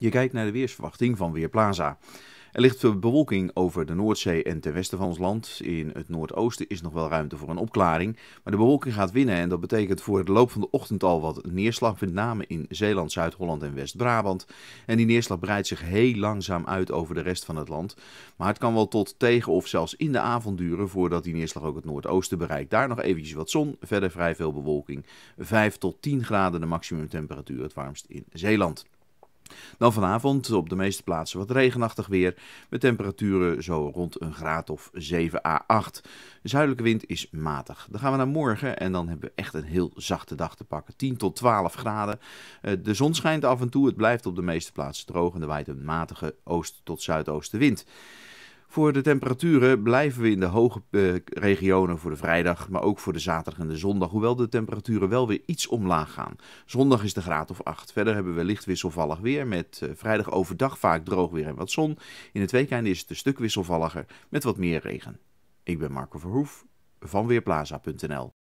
Je kijkt naar de weersverwachting van Weerplaza. Er ligt veel bewolking over de Noordzee en ten westen van ons land. In het noordoosten is nog wel ruimte voor een opklaring. Maar de bewolking gaat winnen en dat betekent voor de loop van de ochtend al wat neerslag. Met name in Zeeland, Zuid-Holland en West-Brabant. En die neerslag breidt zich heel langzaam uit over de rest van het land. Maar het kan wel tot tegen of zelfs in de avond duren voordat die neerslag ook het noordoosten bereikt. Daar nog eventjes wat zon, verder vrij veel bewolking. 5 tot 10 graden de maximumtemperatuur, het warmst in Zeeland. Dan vanavond op de meeste plaatsen wat regenachtig weer, met temperaturen zo rond een graad of 7 à 8. De zuidelijke wind is matig. Dan gaan we naar morgen en dan hebben we echt een heel zachte dag te pakken. 10 tot 12 graden. Eh, de zon schijnt af en toe, het blijft op de meeste plaatsen droog en er waait een matige oost- tot zuidoostenwind. Voor de temperaturen blijven we in de hoge eh, regionen voor de vrijdag, maar ook voor de zaterdag en de zondag. Hoewel de temperaturen wel weer iets omlaag gaan. Zondag is de graad of 8. Verder hebben we licht wisselvallig weer met eh, vrijdag overdag vaak droog weer en wat zon. In het weekend is het een stuk wisselvalliger met wat meer regen. Ik ben Marco Verhoef van Weerplaza.nl